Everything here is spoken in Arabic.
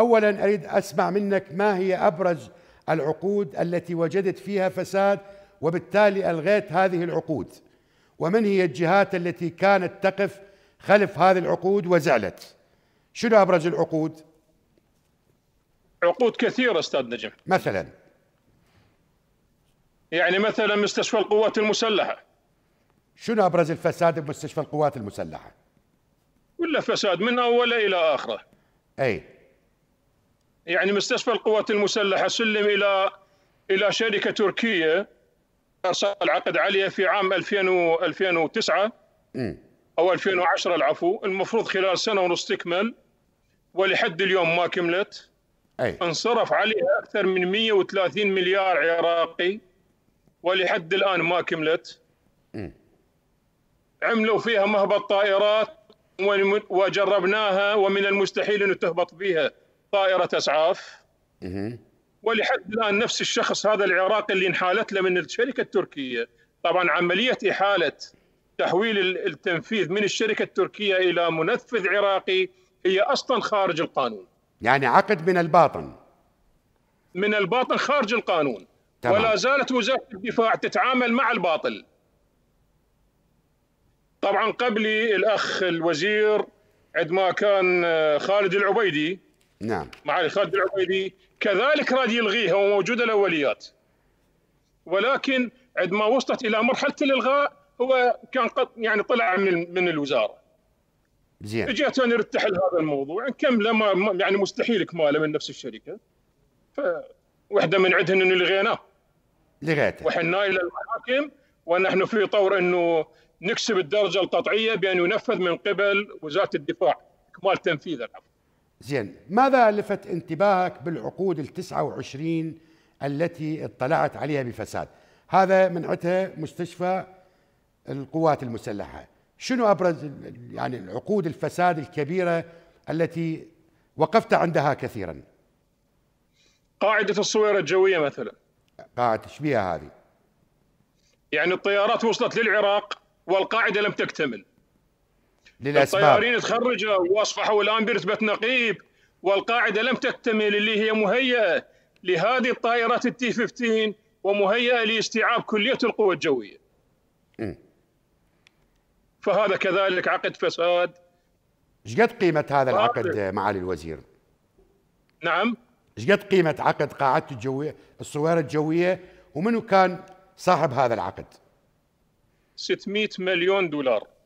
اولا اريد اسمع منك ما هي ابرز العقود التي وجدت فيها فساد وبالتالي الغيت هذه العقود ومن هي الجهات التي كانت تقف خلف هذه العقود وزعلت شنو ابرز العقود عقود كثيره استاذ نجم مثلا يعني مثلا مستشفى القوات المسلحه شنو ابرز الفساد بمستشفى القوات المسلحه ولا فساد من اوله الى اخره اي يعني مستشفى القوات المسلحه سلم الى الى شركه تركيه ارسل العقد عليها في عام 2000 2009 او 2010 العفو المفروض خلال سنه ونص تكمل ولحد اليوم ما كملت أي. انصرف عليها اكثر من 130 مليار عراقي ولحد الان ما كملت م. عملوا فيها مهبط طائرات وجربناها ومن المستحيل ان تهبط بها طائره اسعاف ولحد الان نفس الشخص هذا العراقي اللي انحالت له من الشركه التركيه طبعا عمليه احاله تحويل التنفيذ من الشركه التركيه الى منفذ عراقي هي اصلا خارج القانون يعني عقد من الباطن من الباطن خارج القانون تمام. ولا زالت وزاره الدفاع تتعامل مع الباطل طبعا قبلي الاخ الوزير عندما كان آه، خالد العبيدي نعم معالي خالد العبيدي كذلك راد يلغيها وموجوده الاوليات ولكن عندما وصلت الى مرحله الالغاء هو كان قد يعني طلع من من الوزاره زين اجيت انا ارتحل هذا الموضوع نكمله ما يعني مستحيل اكماله من نفس الشركه وحده من عندهن انه لغيناه لغيته وحنا الى المحاكم ونحن في طور انه نكسب الدرجه القطعيه بان ينفذ من قبل وزاره الدفاع اكمال تنفيذ العفو زين ماذا لفت انتباهك بالعقود ال 29 التي اطلعت عليها بفساد هذا من عتها مستشفى القوات المسلحة شنو أبرز يعني العقود الفساد الكبيرة التي وقفت عندها كثيرا قاعدة الصويرة الجوية مثلا قاعدة شبيها هذه يعني الطيارات وصلت للعراق والقاعدة لم تكتمل للاسباب الطيارين تخرجوا واصبحوا الان برتبه نقيب والقاعده لم تكتمل اللي هي مهيئه لهذه الطائرات التي 15 ومهيئه لاستيعاب كليه القوى الجويه. فهذا كذلك عقد فساد. ايش قد قيمه هذا العقد معالي الوزير؟ نعم ايش قد قيمه عقد قاعدة الجويه الصويره الجويه ومنو كان صاحب هذا العقد؟ 600 مليون دولار